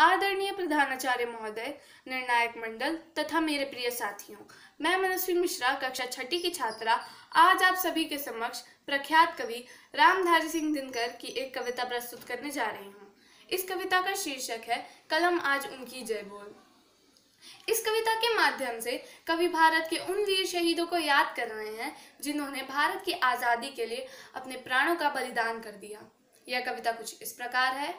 आदरणीय प्रधानाचार्य महोदय निर्णायक मंडल तथा मेरे प्रिय साथियों मैं मनस्वी मिश्रा कक्षा छठी की छात्रा आज आप सभी के समक्ष प्रख्यात कवि रामधारी सिंह दिनकर की एक कविता प्रस्तुत करने जा रही हूँ इस कविता का शीर्षक है कलम आज उनकी जय बोल इस कविता के माध्यम से कवि भारत के उन वीर शहीदों को याद कर रहे हैं जिन्होंने भारत की आज़ादी के लिए अपने प्राणों का बलिदान कर दिया यह कविता कुछ इस प्रकार है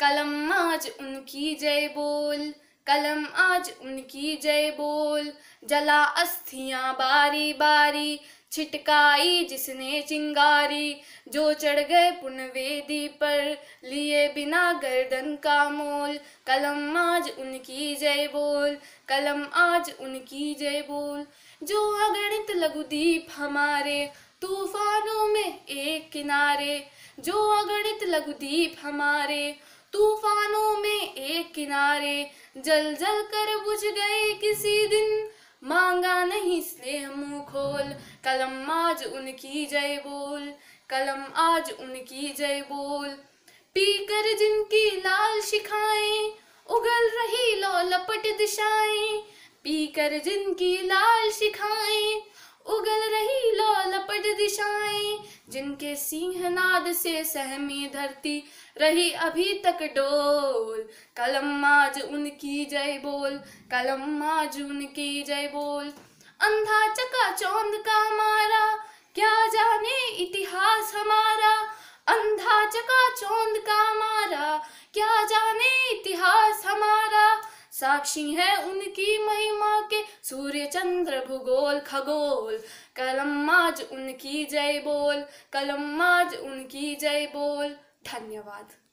कलम आज उनकी जय बोल कलम आज उनकी जय बोल जला अस्थियां बारी बारी छिटकाई जिसने चिंगारी जो चढ़ गए वेदी पर लिए बिना गर्दन का मोल कलम आज उनकी जय बोल कलम आज उनकी जय बोल जो अगणित लघुदीप हमारे तूफानों में एक किनारे जो अगणित लघुदीप हमारे तूफानों में एक किनारे जल जल कर बुझ गए किसी दिन मांगा नहीं स्नेह मुंह खोल कलम आज उनकी जय बोल कलम आज उनकी जय बोल पीकर जिनकी लाल शिखाएं उगल रही लो लपट दिशाएं पीकर जिनकी लाल शिखाएं उगल रही लो लपट दिशाएं जिनके सिंह नाद से सहमी धरती रही अभी तक डोल कलम आज उनकी जय बोल कलम आज उनकी जय बोल अंधा चका चौंद का मारा क्या जाने इतिहास हमारा अंधा चका चौंद का मारा क्या जाने इतिहास हमारा साक्षी है उनकी महिला चंद्र भूगोल खगोल कलम आज उनकी जय बोल कलम आज उनकी जय बोल धन्यवाद